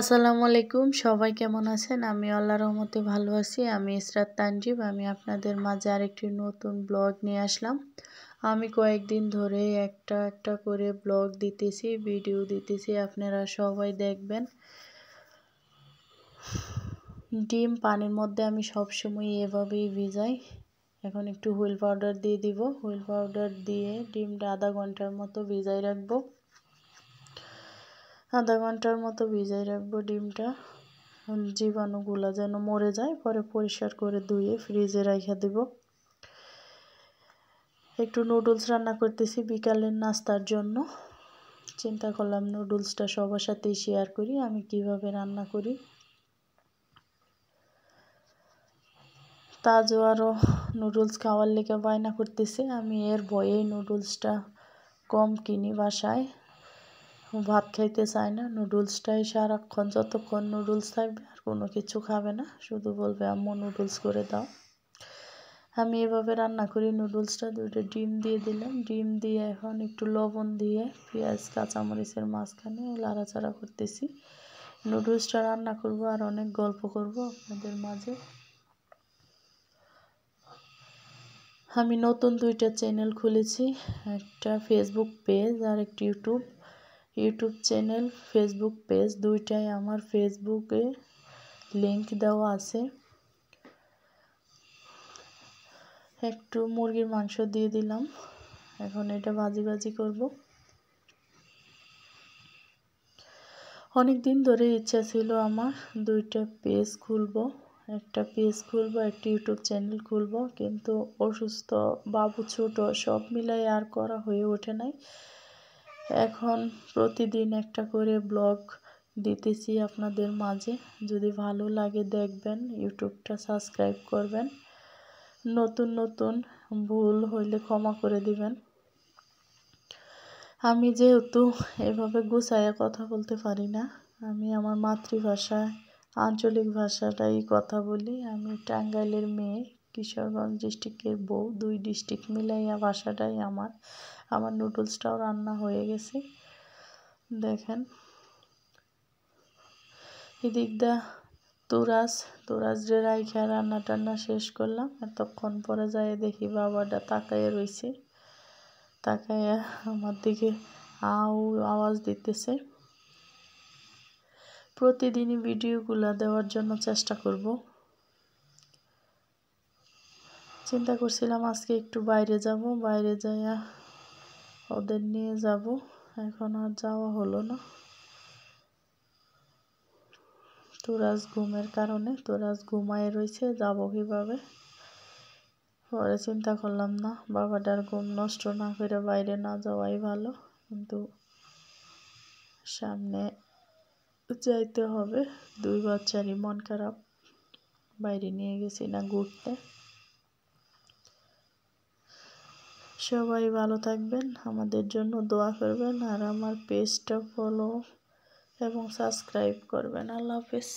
আসসালামু আলাইকুম সবাই কেমন আছেন আমি আল্লাহ রহমতে ভালো আছি আমি ইসরাত তানজিব আমি আপনাদের মাঝে আরেকটি নতুন ব্লগ নিয়ে আসলাম আমি কয়েকদিন ধরে একটা একটা করে ব্লগ দিতেছি ভিডিও দিতেছি আপনারা সবাই দেখবেন ডিম পানির মধ্যে আমি সবসময় এভাবেই ভিজাই এখন একটু হুইল পাউডার দিয়ে দিব হুইল পাউডার দিয়ে ডিমটা আধা ঘন্টার মতো ভিজাই রাখবো আধা ঘন্টার মতো ভিজাই রাখবো ডিমটা জীবাণুগুলা যেন মরে যায় পরে পরিষ্কার করে ধুয়ে ফ্রিজে রাখা দেব একটু নুডলস রান্না করতেছি বিকালের নাস্তার জন্য চিন্তা করলাম নুডলসটা সবার সাথেই শেয়ার করি আমি কিভাবে রান্না করি তাজও আরও নুডলস খাওয়ার লেগে বায়না করতেছে আমি এর ভয়েই নুডলসটা কম কিনি বাসায় ভাত খাইতে চায় না নুডলসটাই সারাক্ষণ যতক্ষণ নুডলস থাকবে আর কোনো কিছু খাবে না শুধু বলবে আম্মু নুডলস করে দাও আমি এভাবে রান্না করি নুডলসটা দুইটা ডিম দিয়ে দিলাম ডিম দিয়ে এখন একটু লবণ দিয়ে পেঁয়াজ কাঁচামরিচের মাঝখানে লাড়াচাড়া করতেছি নুডলসটা রান্না করবো আর অনেক গল্প করব আপনাদের মাঝে আমি নতুন দুইটা চ্যানেল খুলেছি একটা ফেসবুক পেজ আর একটা YouTube YouTube channel Facebook page দুইটাই আমার ফেসবুকে লিংক দেওয়া আছে একটু মুরগির মাংস দিয়ে দিলাম এখন এটা বাজি বাজি করব অনেক দিন ধরে ইচ্ছা ছিল আমার দুইটা পেজ খুলব একটা পেজ খুলব একটা ইউটিউব চ্যানেল খুলব কিন্তু অসুস্থ বাবু ছোট সব মিলাই আর করা হয়ে ওঠে নাই এখন প্রতিদিন একটা করে ব্লগ দিতেছি আপনাদের মাঝে যদি ভালো লাগে দেখবেন ইউটিউবটা সাবস্ক্রাইব করবেন নতুন নতুন ভুল হইলে ক্ষমা করে দিবেন আমি যেহেতু এভাবে গুছাইয়া কথা বলতে পারি না আমি আমার মাতৃভাষায় আঞ্চলিক ভাষাটাই কথা বলি আমি টাঙ্গাইলের মেয়ে কিশোরগঞ্জ ডিস্ট্রিক্টের বউ দুই ডিস্ট্রিক্ট মিলাইয়া ভাষাটাই আমার আমার নুডলসটাও রান্না হয়ে গেছে দেখেন এদিক দা তুরাস তুরাস রে রাইখা রান্না টান্না শেষ করলাম এতক্ষণ পরে যায় দেখি বাবাটা তাকাইয়া রয়েছে তাকাইয়া আমার দিকে আউ আওয়াজ দিতেছে প্রতিদিনই ভিডিওগুলো দেওয়ার জন্য চেষ্টা করব চিন্তা করছিলাম আজকে একটু বাইরে যাব বাইরে যাইয়া ওদের নিয়ে যাব এখন আর যাওয়া হলো না তোরাজ ঘুমের কারণে তোরাজ ঘুমায় রয়েছে যাব কীভাবে পরে চিন্তা করলাম না বাবাটার ঘুম নষ্ট না করে বাইরে না যাওয়াই ভালো কিন্তু সামনে যাইতে হবে দুই বাচ্চারই মন খারাপ বাইরে নিয়ে গেছি না ঘুরতে সবাই ভালো থাকবেন আমাদের জন্য দোয়া করবেন আর আমার পেজটা ফলো এবং সাবস্ক্রাইব করবেন আল্লাহ হাফেজ